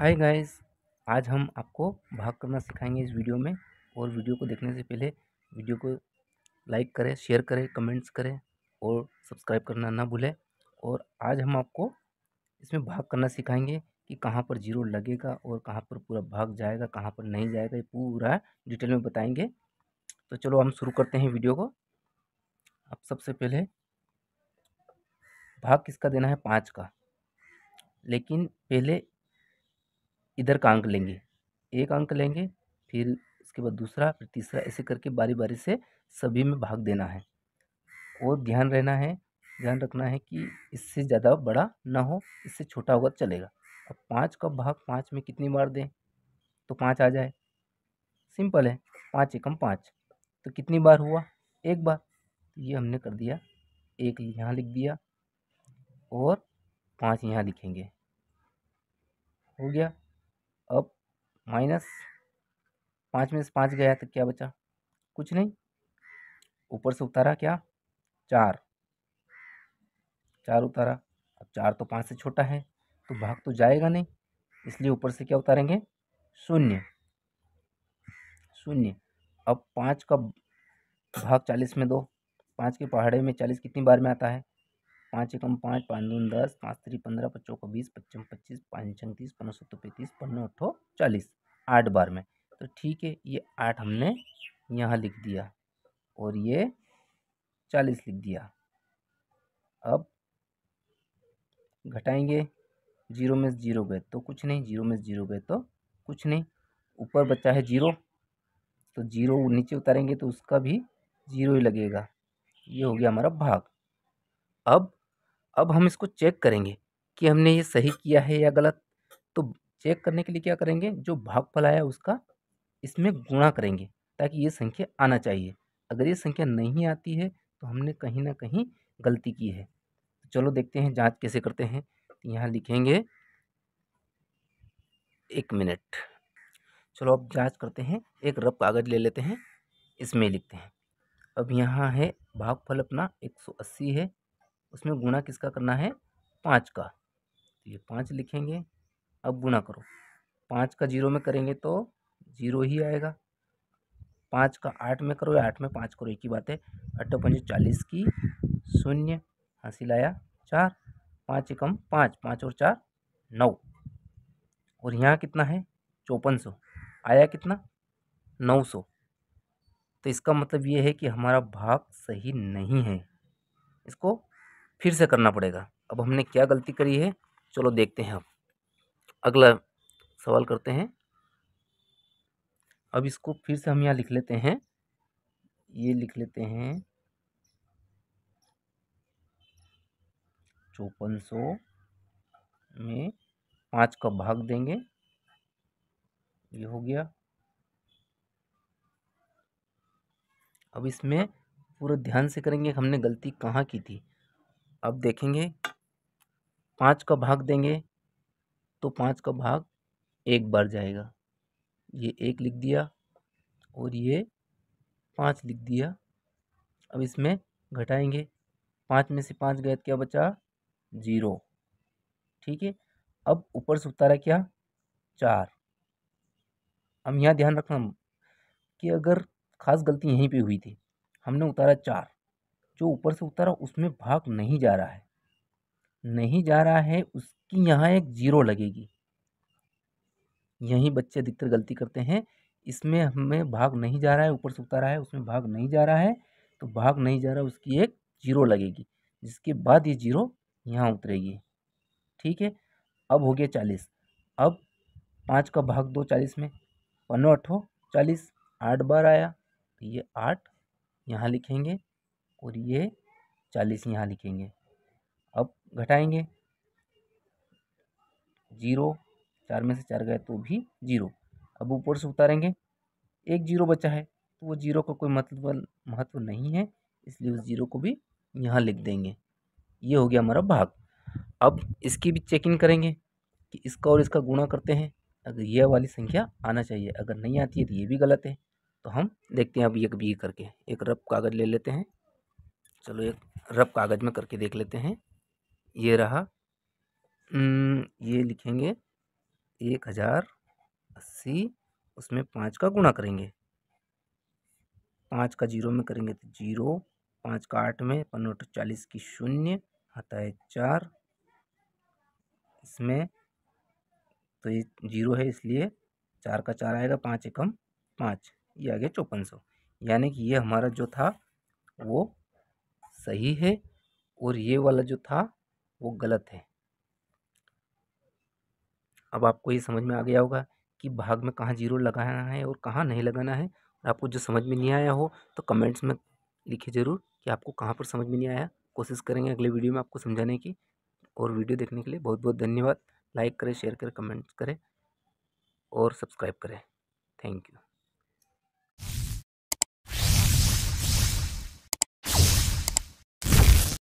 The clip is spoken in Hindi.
हाय गाइस आज हम आपको भाग करना सिखाएंगे इस वीडियो में और वीडियो को देखने से पहले वीडियो को लाइक करें शेयर करें कमेंट्स करें और सब्सक्राइब करना ना भूलें और आज हम आपको इसमें भाग करना सिखाएंगे कि कहाँ पर जीरो लगेगा और कहाँ पर पूरा भाग जाएगा कहाँ पर नहीं जाएगा ये पूरा डिटेल में बताएँगे तो चलो हम शुरू करते हैं वीडियो को अब सबसे पहले भाग किसका देना है पाँच का लेकिन पहले इधर का अंक लेंगे एक अंक लेंगे फिर उसके बाद दूसरा फिर तीसरा ऐसे करके बारी बारी से सभी में भाग देना है और ध्यान रहना है ध्यान रखना है कि इससे ज़्यादा बड़ा ना हो इससे छोटा होगा तो चलेगा अब पाँच का भाग पाँच में कितनी बार दें तो पाँच आ जाए सिंपल है पाँच एकम पाँच तो कितनी बार हुआ एक बार तो ये हमने कर दिया एक यहाँ लिख दिया और पाँच यहाँ लिखेंगे हो गया अब माइनस पाँच में से पाँच गया तो क्या बचा कुछ नहीं ऊपर से उतारा क्या चार चार उतारा अब चार तो पाँच से छोटा है तो भाग तो जाएगा नहीं इसलिए ऊपर से क्या उतारेंगे शून्य शून्य अब पाँच का भाग चालीस में दो पाँच के पहाड़े में चालीस कितनी बार में आता है पाँच एकम पाँच पाँच दून दस पाँच त्री पंद्रह पच्चों को बीस पच्चम पच्चीस पाँच तीस पन्नों सत्तो पैंतीस पन्नों अठो चालीस आठ बार में तो ठीक है ये आठ हमने यहाँ लिख दिया और ये चालीस लिख दिया अब घटाएंगे जीरो में जीरो गए तो कुछ नहीं जीरो में जीरो गए तो कुछ नहीं ऊपर बचा है जीरो तो जीरो नीचे उतारेंगे तो उसका भी जीरो ही लगेगा ये हो गया हमारा भाग अब अब हम इसको चेक करेंगे कि हमने ये सही किया है या गलत तो चेक करने के लिए क्या करेंगे जो भागफल आया उसका इसमें गुणा करेंगे ताकि ये संख्या आना चाहिए अगर ये संख्या नहीं आती है तो हमने कहीं ना कहीं गलती की है तो चलो देखते हैं जांच कैसे करते हैं तो यहाँ लिखेंगे एक मिनट चलो अब जांच करते हैं एक रब कागज़ ले लेते हैं इसमें लिखते हैं अब यहाँ है भागफल अपना 180 है उसमें गुणा किसका करना है पाँच का तो ये पाँच लिखेंगे अब गुणा करो पाँच का जीरो में करेंगे तो जीरो ही आएगा पाँच का आठ में करो या आठ में पाँच करो एक ही बात है अट्ठो पंजे चालीस की शून्य हासिल आया चार पाँच एकम पाँच पाँच और चार नौ और यहाँ कितना है चौपन सौ आया कितना नौ सौ तो इसका मतलब ये है कि हमारा भाग सही नहीं है इसको फिर से करना पड़ेगा अब हमने क्या गलती करी है चलो देखते हैं अब अगला सवाल करते हैं अब इसको फिर से हम यहाँ लिख लेते हैं ये लिख लेते हैं चौपन सौ में पाँच का भाग देंगे ये हो गया अब इसमें पूरा ध्यान से करेंगे हमने गलती कहाँ की थी अब देखेंगे पाँच का भाग देंगे तो पाँच का भाग एक बार जाएगा ये एक लिख दिया और ये पाँच लिख दिया अब इसमें घटाएंगे पाँच में से पाँच गए क्या बचा ज़ीरो ठीक है अब ऊपर से उतारा क्या चार हम यहाँ ध्यान रखना कि अगर ख़ास गलती यहीं पे हुई थी हमने उतारा चार जो ऊपर से उतरा उसमें भाग नहीं जा रहा है नहीं जा रहा है उसकी यहाँ एक जीरो लगेगी यही बच्चे अधिकतर गलती करते हैं इसमें हमें भाग नहीं जा रहा है ऊपर से उतारा है उसमें भाग नहीं जा रहा है तो भाग नहीं जा रहा उसकी एक जीरो लगेगी जिसके बाद ये जीरो यहाँ उतरेगी ठीक है अब हो गया चालीस अब पाँच का भाग दो चालीस में पन्नों अठो चालीस आठ बार आया तो ये आठ यहाँ लिखेंगे और ये चालीस यहाँ लिखेंगे अब घटाएंगे जीरो चार में से चार गए तो भी जीरो अब ऊपर से उतारेंगे एक जीरो बचा है तो वो जीरो का को कोई मतलब महत्व नहीं है इसलिए उस जीरो को भी यहाँ लिख देंगे ये हो गया हमारा भाग अब इसकी भी चेकिंग करेंगे कि इसका और इसका गुणा करते हैं अगर यह वाली संख्या आना चाहिए अगर नहीं आती है तो ये भी गलत है तो हम देखते हैं अब एक भी करके एक रब कागज़ ले लेते हैं चलो एक रफ कागज़ में करके देख लेते हैं ये रहा ये लिखेंगे एक हज़ार अस्सी उसमें पाँच का गुणा करेंगे पाँच का जीरो में करेंगे तो जीरो पाँच का आठ में पन्नो चालीस की शून्य आता है चार इसमें तो ये जीरो है इसलिए चार का चार आएगा पाँच एकम पाँच ये आ गया चौपन सौ यानी कि ये हमारा जो था वो सही है और ये वाला जो था वो गलत है अब आपको ये समझ में आ गया होगा कि भाग में कहाँ जीरो लगाना है और कहाँ नहीं लगाना है आपको जो समझ में नहीं आया हो तो कमेंट्स में लिखे ज़रूर कि आपको कहाँ पर समझ में नहीं आया कोशिश करेंगे अगले वीडियो में आपको समझाने की और वीडियो देखने के लिए बहुत बहुत धन्यवाद लाइक करें शेयर करें कमेंट्स करें और सब्सक्राइब करें थैंक यू